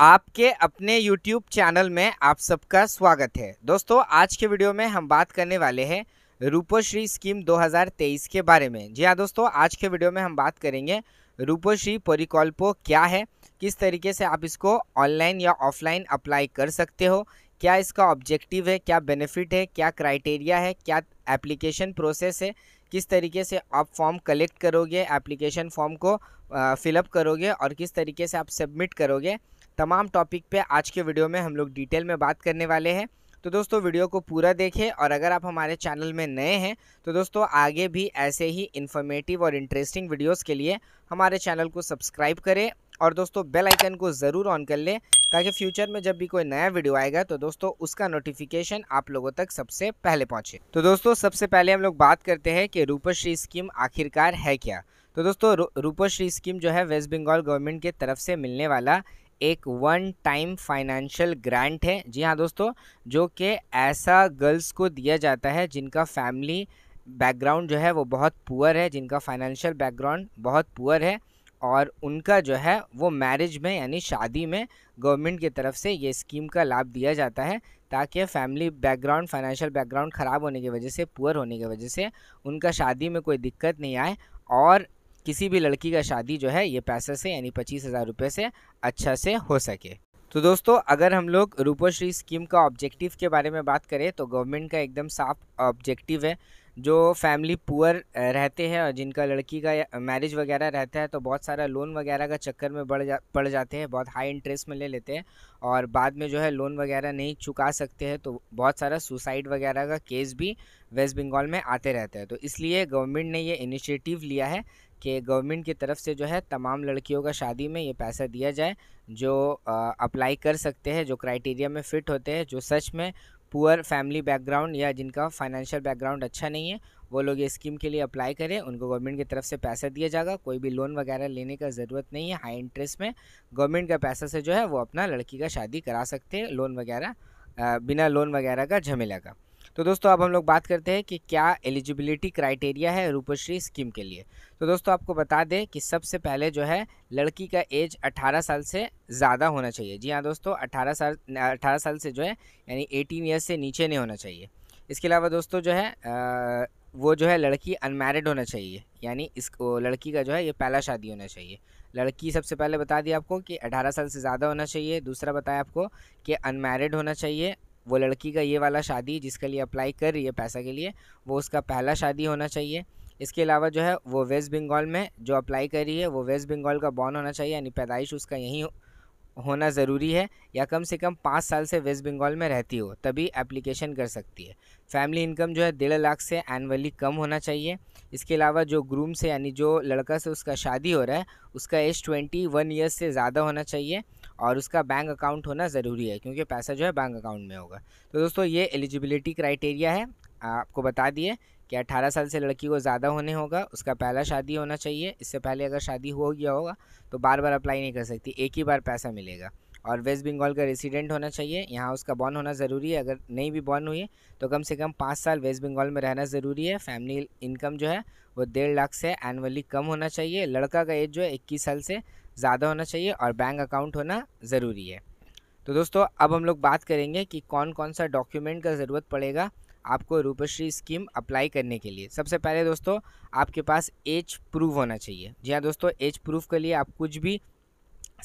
आपके अपने YouTube channel में आप सबका स्वागत है दोस्तों आज के वीडियो में हम बात करने वाले हैं रूपोश्री स्कीम 2023 के बारे में जी हाँ दोस्तों आज के वीडियो में हम बात करेंगे रूपोश्री परिकल्पो क्या है किस तरीके से आप इसको ऑनलाइन या ऑफलाइन अप्लाई कर सकते हो क्या इसका ऑब्जेक्टिव है क्या बेनिफिट है क्या क्राइटेरिया है क्या एप्लीकेशन प्रोसेस है किस तरीके से आप फॉर्म कलेक्ट करोगे एप्लीकेशन फॉर्म को फिलअप करोगे और किस तरीके से आप सबमिट करोगे तमाम टॉपिक पे आज के वीडियो में हम लोग डिटेल में बात करने वाले हैं तो दोस्तों वीडियो को पूरा देखें और अगर आप हमारे चैनल में नए हैं तो दोस्तों आगे भी ऐसे ही इन्फॉर्मेटिव और इंटरेस्टिंग वीडियोस के लिए हमारे चैनल को सब्सक्राइब करें और दोस्तों बेल आइकन को ज़रूर ऑन कर लें ताकि फ्यूचर में जब भी कोई नया वीडियो आएगा तो दोस्तों उसका नोटिफिकेशन आप लोगों तक सबसे पहले पहुंचे तो दोस्तों सबसे पहले हम लोग बात करते हैं कि रूपश्री स्कीम आखिरकार है क्या तो दोस्तों रूपश्री स्कीम जो है वेस्ट बंगाल गवर्नमेंट के तरफ से मिलने वाला एक वन टाइम फाइनेंशियल ग्रांट है जी हाँ दोस्तों जो कि ऐसा गर्ल्स को दिया जाता है जिनका फैमिली बैकग्राउंड जो है वो बहुत पुअर है जिनका फाइनेंशियल बैकग्राउंड बहुत पुअर है और उनका जो है वो मैरिज में यानी शादी में गवर्नमेंट की तरफ से ये स्कीम का लाभ दिया जाता है ताकि फैमिली बैकग्राउंड फाइनेंशियल बैकग्राउंड ख़राब होने की वजह से पुअर होने की वजह से उनका शादी में कोई दिक्कत नहीं आए और किसी भी लड़की का शादी जो है ये पैसे से यानी पच्चीस हज़ार रुपये से अच्छा से हो सके तो दोस्तों अगर हम लोग रूपोश्री स्कीम का ऑब्जेक्टिव के बारे में बात करें तो गवर्नमेंट का एकदम साफ ऑब्जेक्टिव है जो फैमिली पुअर रहते हैं और जिनका लड़की का मैरिज वगैरह रहता है तो बहुत सारा लोन वगैरह का चक्कर में बढ़ जा पड़ जाते हैं बहुत हाई इंटरेस्ट में ले लेते हैं और बाद में जो है लोन वगैरह नहीं चुका सकते हैं तो बहुत सारा सुसाइड वगैरह का केस भी वेस्ट बंगाल में आते रहते हैं तो इसलिए गवर्नमेंट ने ये इनिशिएटिव लिया है कि गवर्नमेंट की तरफ से जो है तमाम लड़कियों का शादी में ये पैसा दिया जाए जो अप्लाई कर सकते हैं जो क्राइटेरिया में फ़िट होते हैं जो सच में पुअर फैमिली बैकग्राउंड या जिनका फाइनेंशियल बैकग्राउंड अच्छा नहीं है वो लोग ये स्कीम के लिए अप्लाई करें उनको गवर्नमेंट की तरफ से पैसा दिया जाएगा कोई भी लोन वगैरह लेने का ज़रूरत नहीं है हाई इंटरेस्ट में गवर्नमेंट का पैसा से जो है वो अपना लड़की का शादी करा सकते हैं लोन वगैरह बिना लोन वगैरह का झमेला का तो दोस्तों अब हम लोग बात करते हैं कि क्या एलिजिबिलिटी क्राइटेरिया है रूपश्री स्कीम के लिए तो दोस्तों आपको बता दें कि सबसे पहले जो है लड़की का एज 18 साल से ज़्यादा होना चाहिए जी हाँ दोस्तों 18 साल अठारह साल से जो है यानी एटीन ईयर्स से नीचे नहीं होना चाहिए इसके अलावा दोस्तों जो है आ, वो जो है लड़की अनमेरिड होना चाहिए यानी इस लड़की का जो है ये पहला शादी होना चाहिए लड़की सबसे पहले बता दी आपको कि 18 साल से ज़्यादा होना चाहिए दूसरा बताया आपको कि अनमेरिड होना चाहिए वो लड़की का ये वाला शादी जिसके लिए अप्लाई कर रही है पैसा के लिए वो उसका पहला शादी होना चाहिए इसके अलावा जो है वो वेस्ट बंगाल में जो अप्लाई कर रही है वो वेस्ट बंगाल का बॉर्न होना चाहिए यानी पैदाइश उसका यहीं होना ज़रूरी है या कम से कम पाँच साल से वेस्ट बंगाल में रहती हो तभी एप्लीकेशन कर सकती है फैमिली इनकम जो है डेढ़ लाख से एनअली कम होना चाहिए इसके अलावा जो ग्रूम से यानी जो लड़का से उसका शादी हो रहा है उसका एज ट्वेंटी वन ईयर्स से ज़्यादा होना चाहिए और उसका बैंक अकाउंट होना ज़रूरी है क्योंकि पैसा जो है बैंक अकाउंट में होगा तो दोस्तों ये एलिजिबिलिटी क्राइटेरिया है आपको बता दिए कि 18 साल से लड़की को ज़्यादा होने होगा उसका पहला शादी होना चाहिए इससे पहले अगर शादी हो गया होगा तो बार बार अप्लाई नहीं कर सकती एक ही बार पैसा मिलेगा और वेस्ट बंगाल का रेसिडेंट होना चाहिए यहाँ उसका बॉर्न होना ज़रूरी है अगर नहीं भी बॉर्न हुई तो कम से कम पाँच साल वेस्ट बंगाल में रहना ज़रूरी है फैमिली इनकम जो है वो डेढ़ लाख से एनुअली कम होना चाहिए लड़का का एज जो है इक्कीस साल से ज़्यादा होना चाहिए और बैंक अकाउंट होना ज़रूरी है तो दोस्तों अब हम लोग बात करेंगे कि कौन कौन सा डॉक्यूमेंट का ज़रूरत पड़ेगा आपको रूपश्री स्कीम अप्लाई करने के लिए सबसे पहले दोस्तों आपके पास एज प्रूफ होना चाहिए जी हाँ दोस्तों एज प्रूफ के लिए आप कुछ भी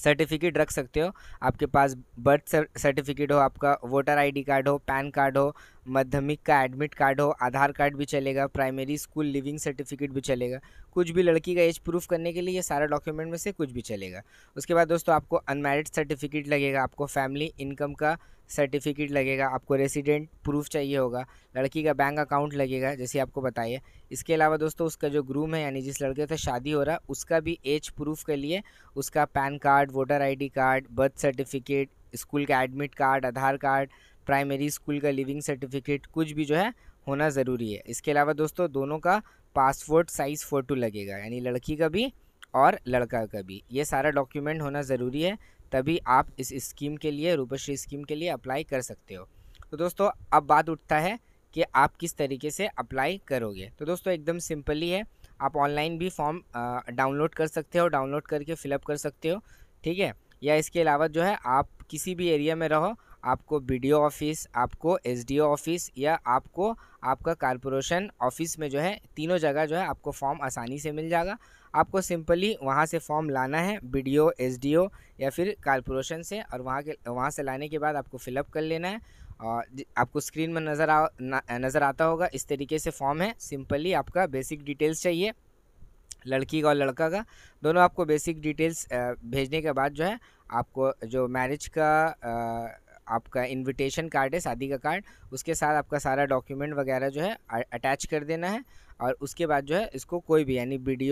सर्टिफिकेट रख सकते हो आपके पास बर्थ सर्टिफिकेट हो आपका वोटर आईडी कार्ड हो पैन कार्ड हो माध्यमिक का एडमिट कार्ड हो आधार कार्ड भी चलेगा प्राइमरी स्कूल लिविंग सर्टिफिकेट भी चलेगा कुछ भी लड़की का एज प्रूफ करने के लिए ये सारा डॉक्यूमेंट में से कुछ भी चलेगा उसके बाद दोस्तों आपको अनमेरिड सर्टिफिकेट लगेगा आपको फैमिली इनकम का सर्टिफिकेट लगेगा आपको रेसिडेंट प्रूफ चाहिए होगा लड़की का बैंक अकाउंट लगेगा जैसे आपको बताइए इसके अलावा दोस्तों उसका जो ग्रूम है यानी जिस लड़के से शादी हो रहा है उसका भी एज प्रूफ के लिए उसका PAN card voter ID card birth certificate school का admit card Aadhaar card primary school का लिविंग सर्टिफिकेट कुछ भी जो है होना ज़रूरी है इसके अलावा दोस्तों दोनों का पासपोर्ट साइज़ फ़ोटो लगेगा यानी लड़की का भी और लड़का का भी ये सारा डॉक्यूमेंट होना ज़रूरी है तभी आप इस स्कीम के लिए रूपश्री स्कीम के लिए अप्लाई कर सकते हो तो दोस्तों अब बात उठता है कि आप किस तरीके से अप्लाई करोगे तो दोस्तों एकदम सिंपली है आप ऑनलाइन भी फॉर्म डाउनलोड कर सकते हो डाउनलोड करके फिलअप कर सकते हो ठीक है या इसके अलावा जो है आप किसी भी एरिया में रहो आपको बी ऑफिस आपको एस ऑफिस या आपको आपका कॉरपोरेशन ऑफिस में जो है तीनों जगह जो है आपको फॉर्म आसानी से मिल जाएगा आपको सिंपली वहाँ से फॉर्म लाना है बी डी या फिर कॉरपोरेशन से और वहाँ के वहाँ से लाने के बाद आपको फिलअप कर लेना है और आपको स्क्रीन में नज़र आ नज़र आता होगा इस तरीके से फॉर्म है सिंपली आपका बेसिक डिटेल्स चाहिए लड़की का और लड़का का दोनों आपको बेसिक डिटेल्स भेजने के बाद जो है आपको जो मैरिज का आपका इनविटेशन कार्ड है शादी का कार्ड उसके साथ आपका सारा डॉक्यूमेंट वगैरह जो है अटैच कर देना है और उसके बाद जो है इसको कोई भी यानी बी डी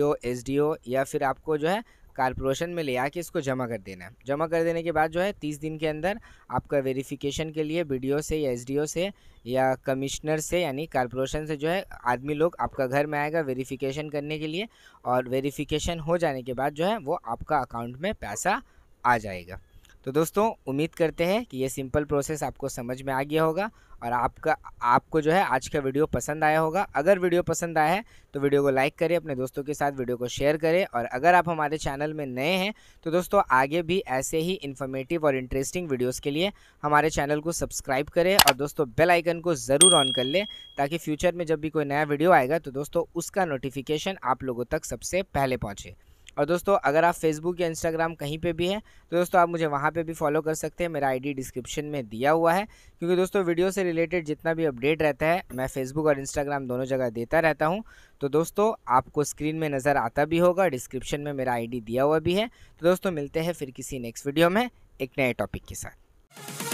या फिर आपको जो है कारपोरेशन में ले आके इसको जमा कर देना है जमा कर देने के बाद जो है तीस दिन के अंदर आपका वेरिफिकेशन के लिए बी से या एस से या कमिश्नर से यानी कारपोरेशन से जो है आदमी लोग आपका घर में आएगा वेरिफिकेशन करने के लिए और वेरिफिकेशन हो जाने के बाद जो है वो आपका अकाउंट में पैसा आ जाएगा तो दोस्तों उम्मीद करते हैं कि ये सिंपल प्रोसेस आपको समझ में आ गया होगा और आपका आपको जो है आज का वीडियो पसंद आया होगा अगर वीडियो पसंद आया है तो वीडियो को लाइक करें अपने दोस्तों के साथ वीडियो को शेयर करें और अगर आप हमारे चैनल में नए हैं तो दोस्तों आगे भी ऐसे ही इन्फॉर्मेटिव और इंटरेस्टिंग वीडियोज़ के लिए हमारे चैनल को सब्सक्राइब करें और दोस्तों बेल आइकन को ज़रूर ऑन कर लें ताकि फ्यूचर में जब भी कोई नया वीडियो आएगा तो दोस्तों उसका नोटिफिकेशन आप लोगों तक सबसे पहले पहुँचे और दोस्तों अगर आप फेसबुक या इंस्टाग्राम कहीं पे भी हैं तो दोस्तों आप मुझे वहाँ पे भी फॉलो कर सकते हैं मेरा आईडी डिस्क्रिप्शन में दिया हुआ है क्योंकि दोस्तों वीडियो से रिलेटेड जितना भी अपडेट रहता है मैं फेसबुक और इंस्टाग्राम दोनों जगह देता रहता हूँ तो दोस्तों आपको स्क्रीन में नज़र आता भी होगा डिस्क्रिप्शन में मेरा आई दिया हुआ भी है तो दोस्तों मिलते हैं फिर किसी नेक्स्ट वीडियो में एक नए टॉपिक के साथ